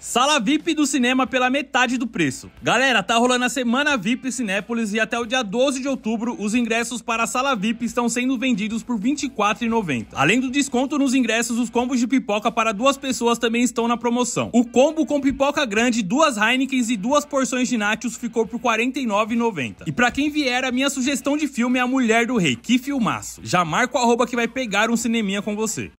Sala VIP do cinema pela metade do preço. Galera, tá rolando a semana VIP Cinépolis e até o dia 12 de outubro os ingressos para a sala VIP estão sendo vendidos por R$ 24,90. Além do desconto nos ingressos, os combos de pipoca para duas pessoas também estão na promoção. O combo com pipoca grande, duas Heinekens e duas porções de nachos ficou por R$ 49,90. E para quem vier, a minha sugestão de filme é A Mulher do Rei. Que filmaço! Já marca o arroba que vai pegar um cineminha com você.